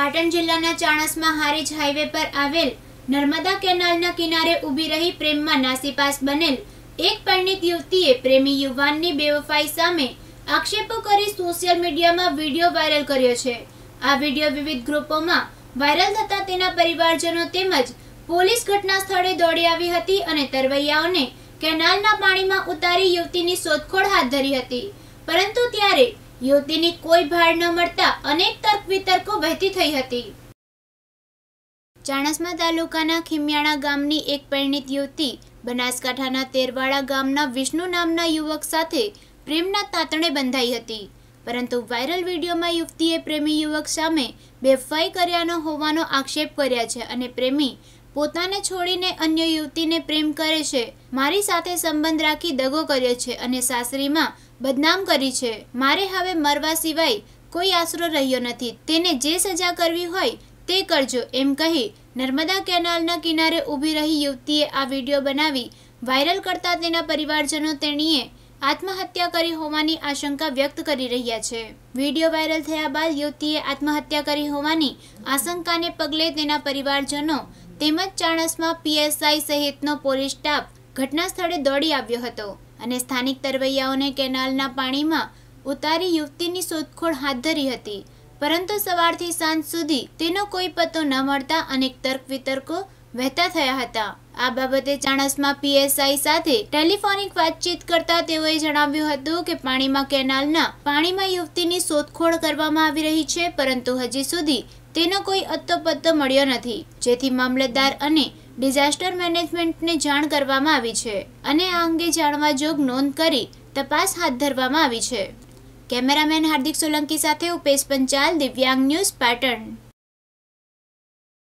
પાટણ જિલ્લાના ચાણસમાં હારીજ હાઈવે પર આવેલ નર્મદા કેનાલના કિનારે ઊભી રહી પ્રેમમાં નાસીપાસ બનેલ એક પંડિત યુવતીએ પ્રેમી યુવાનની બેવફાઈ સામે આક્ષેપો કરી સોશિયલ મીડિયામાં વિડીયો વાયરલ કર્યો છે આ વિડીયો વિવિધ ગ્રુપોમાં વાયરલ થતા તેના પરિવારજનો તેમજ પોલીસ ઘટના સ્થળે દોડી આવી હતી અને તરવૈયાઓને કેનાલના પાણીમાં ઉતારી યુવતીની શોધખોળ હાથ ધરી હતી પરંતુ ત્યારે યુવતીની કોઈ ભાર ન મળતા અનેક તર્ક વિતર્કો વહેતી થઈ હતી ચાણસ્મા તાલુકાના ખીમિયાણા ગામની એક પરિણીત યુવતી બનાસકાંઠાના તેરવાડા ગામના વિષ્ણુ નામના યુવક સાથે પ્રેમના તાતણે બંધાઈ હતી પરંતુ વાયરલ વિડીયોમાં યુવતીએ પ્રેમી યુવક સામે બેફાઈ કર્યાનો હોવાનો આક્ષેપ કર્યા છે અને પ્રેમી પોતાને છોડીને અન્ય યુવતીને પ્રેમ કરે છે મારી સાથે સંબંધ રાખી દગો કર્યો છે અને સાસરીમાં બદનામ કરી છે મારે હવે મરવા સિવાય કોઈ આશરો રહ્યો નથી તેને જે સજા કરવી હોય તે કરજો એમ કહી નર્મદા કેનાલના કિનારે ઊભી રહી યુવતીએ આ વિડીયો બનાવી વાયરલ કરતા તેના પરિવારજનો તેણીએ આત્મહત્યા કરી હોવાની આશંકા વ્યક્ત કરી રહ્યા છે વિડીયો વાયરલ થયા બાદ યુવતીએ આત્મહત્યા કરી હોવાની આશંકાને પગલે તેના પરિવારજનો તેમજ ચાણસમાં પીએસઆઈ સહિતનો પોલીસ સ્ટાફ ઘટના સ્થળે દોડી આવ્યો હતો અને સ્થાનિક તરવૈયાઓને કેનાલના પાણીમાં ઉતારી યુવતીની શોધખોળ હાથ ધરી હતી પરંતુ સવારથી સાંજ સુધી તેનો કોઈ પત્તો ન મળતા અનેક તર્ક વિતર્કો વહેતા થયા હતા આ બાબતે ચાણસમાં પીએસઆઈ સાથે ટેલિફોનિક વાતચીત કરતા તેઓએ જણાવ્યું હતું કે પાણીમાં કેનાલના પાણીમાં યુવતીની શોધખોળ કરવામાં આવી રહી છે પરંતુ હજી સુધી તેનો કોઈ અત્તોપત્તો મળ્યો નથી જેથી મામલતદાર અને ડિઝાસ્ટર મેનેજમેન્ટને જાણ કરવામાં આવી છે અને આ અંગે જાણવા જોગ નોંધ કરી તપાસ હાથ ધરવામાં આવી છે કેમેરામેન હાર્દિક સોલંકી સાથે ઉપેશ પંચાલ દિવ્યાંગ ન્યૂઝ પેટર્ન